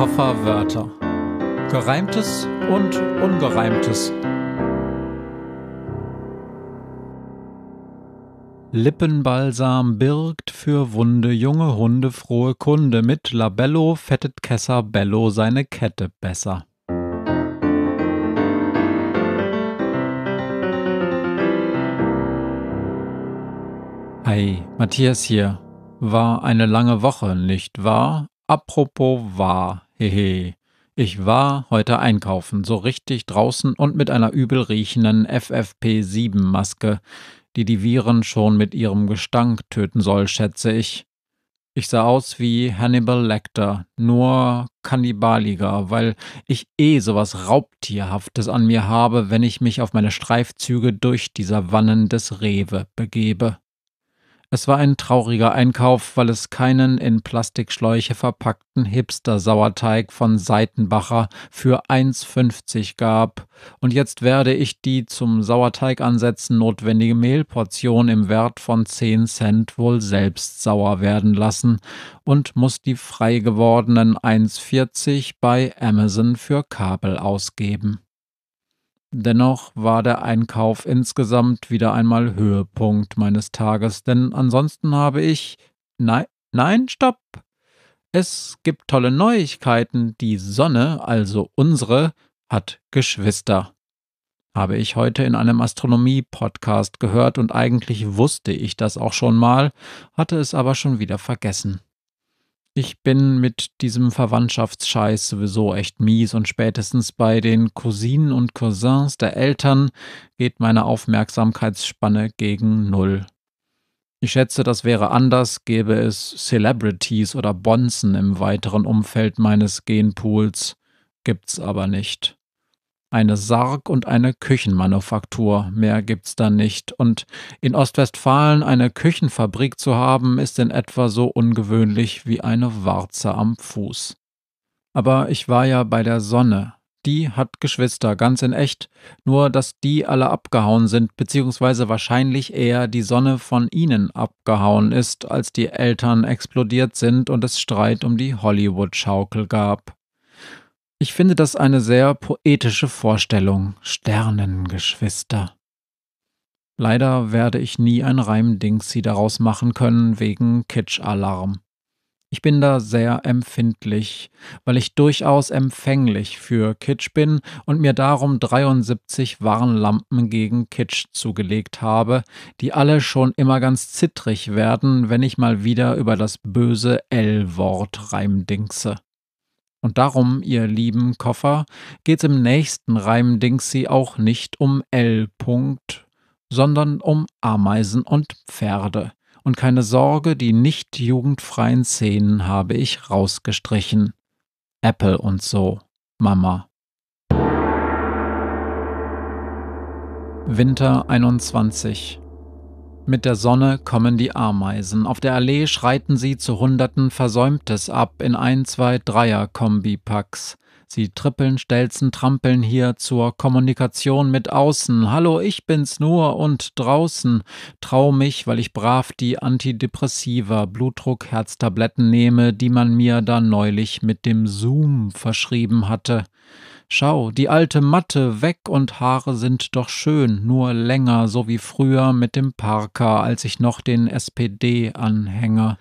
Koffer Wörter. Gereimtes und Ungereimtes. Lippenbalsam birgt für Wunde junge Hunde frohe Kunde. Mit Labello fettet Kesser Bello seine Kette besser. Hi, Matthias hier. War eine lange Woche, nicht wahr? Apropos wahr. Hehe. Ich war heute einkaufen, so richtig draußen und mit einer übel riechenden FFP7-Maske, die die Viren schon mit ihrem Gestank töten soll, schätze ich. Ich sah aus wie Hannibal Lecter, nur kannibaliger, weil ich eh sowas Raubtierhaftes an mir habe, wenn ich mich auf meine Streifzüge durch die Savannen des Rewe begebe. Es war ein trauriger Einkauf, weil es keinen in Plastikschläuche verpackten Hipster-Sauerteig von Seitenbacher für 1,50 gab. Und jetzt werde ich die zum Sauerteigansetzen notwendige Mehlportion im Wert von 10 Cent wohl selbst sauer werden lassen und muss die frei gewordenen 1,40 bei Amazon für Kabel ausgeben. Dennoch war der Einkauf insgesamt wieder einmal Höhepunkt meines Tages, denn ansonsten habe ich. Nein, nein, stopp! Es gibt tolle Neuigkeiten. Die Sonne, also unsere, hat Geschwister. Habe ich heute in einem Astronomie-Podcast gehört und eigentlich wusste ich das auch schon mal, hatte es aber schon wieder vergessen. Ich bin mit diesem Verwandtschaftsscheiß sowieso echt mies und spätestens bei den Cousinen und Cousins der Eltern geht meine Aufmerksamkeitsspanne gegen Null. Ich schätze, das wäre anders, gäbe es Celebrities oder Bonzen im weiteren Umfeld meines Genpools, gibt's aber nicht eine Sarg- und eine Küchenmanufaktur, mehr gibt's da nicht. Und in Ostwestfalen eine Küchenfabrik zu haben, ist in etwa so ungewöhnlich wie eine Warze am Fuß. Aber ich war ja bei der Sonne. Die hat Geschwister, ganz in echt, nur dass die alle abgehauen sind, beziehungsweise wahrscheinlich eher die Sonne von ihnen abgehauen ist, als die Eltern explodiert sind und es Streit um die Hollywood-Schaukel gab. Ich finde das eine sehr poetische Vorstellung, Sternengeschwister. Leider werde ich nie ein Reimdingsi daraus machen können wegen Kitschalarm. Ich bin da sehr empfindlich, weil ich durchaus empfänglich für Kitsch bin und mir darum 73 Warnlampen gegen Kitsch zugelegt habe, die alle schon immer ganz zittrig werden, wenn ich mal wieder über das böse L-Wort reimdingse. Und darum, ihr lieben Koffer, geht's im nächsten Reim Dingsy auch nicht um L. -Punkt, sondern um Ameisen und Pferde. Und keine Sorge, die nicht jugendfreien Szenen habe ich rausgestrichen. Apple und so, Mama. Winter 21 mit der Sonne kommen die Ameisen. Auf der Allee schreiten sie zu Hunderten Versäumtes ab in ein, zwei, Dreier Kombipacks. Sie trippeln, stelzen, trampeln hier zur Kommunikation mit außen. Hallo, ich bin's nur und draußen. Trau mich, weil ich brav die Antidepressiva, Blutdruck, Herztabletten nehme, die man mir da neulich mit dem Zoom verschrieben hatte. Schau, die alte Matte weg und Haare sind doch schön, nur länger, so wie früher mit dem Parker, als ich noch den SPD-Anhänger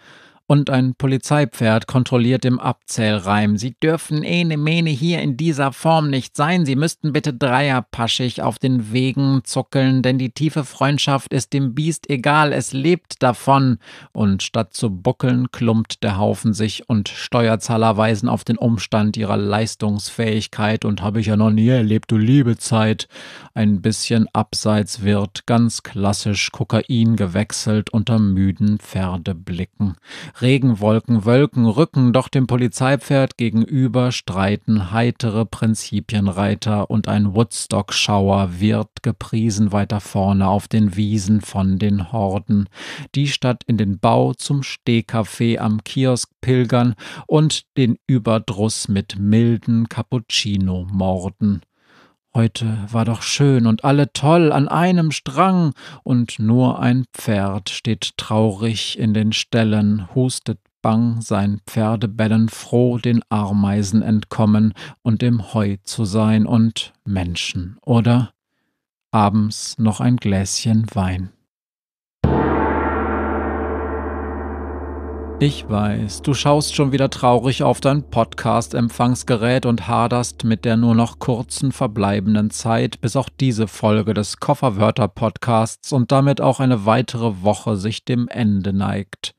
und ein Polizeipferd kontrolliert im Abzählreim. Sie dürfen ene mene hier in dieser Form nicht sein. Sie müssten bitte dreierpaschig auf den Wegen zuckeln, denn die tiefe Freundschaft ist dem Biest egal, es lebt davon. Und statt zu buckeln, klumpt der Haufen sich und Steuerzahler weisen auf den Umstand ihrer Leistungsfähigkeit und habe ich ja noch nie erlebt, du liebe Zeit. Ein bisschen abseits wird ganz klassisch Kokain gewechselt unter müden Pferdeblicken. Regenwolken, Wölken rücken, doch dem Polizeipferd gegenüber streiten heitere Prinzipienreiter und ein Woodstock-Schauer wird gepriesen weiter vorne auf den Wiesen von den Horden, die statt in den Bau zum Stehkaffee am Kiosk pilgern und den Überdruss mit milden Cappuccino morden. Heute war doch schön und alle toll an einem Strang, und nur ein Pferd steht traurig in den Ställen, hustet bang sein Pferdebellen froh den Ameisen entkommen und im Heu zu sein und Menschen, oder? Abends noch ein Gläschen Wein. Ich weiß, du schaust schon wieder traurig auf dein Podcast-Empfangsgerät und haderst mit der nur noch kurzen verbleibenden Zeit, bis auch diese Folge des Kofferwörter-Podcasts und damit auch eine weitere Woche sich dem Ende neigt.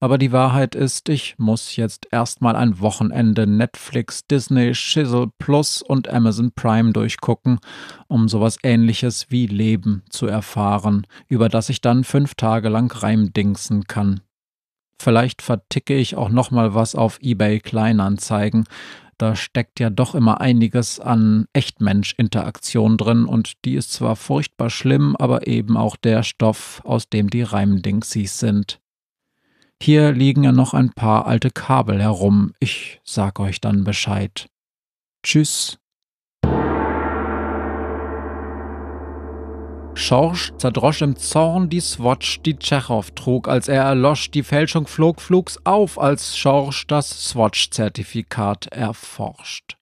Aber die Wahrheit ist, ich muss jetzt erstmal ein Wochenende Netflix, Disney, Shizzle Plus und Amazon Prime durchgucken, um sowas ähnliches wie Leben zu erfahren, über das ich dann fünf Tage lang reimdingsen kann. Vielleicht verticke ich auch noch mal was auf eBay Kleinanzeigen. Da steckt ja doch immer einiges an Echtmensch-Interaktion drin und die ist zwar furchtbar schlimm, aber eben auch der Stoff, aus dem die Reimdingsies sind. Hier liegen ja noch ein paar alte Kabel herum. Ich sag euch dann Bescheid. Tschüss. Schorsch zerdrosch im Zorn die Swatch, die Tschechow trug, als er erlosch, die Fälschung flog flugs auf, als Schorsch das Swatch-Zertifikat erforscht.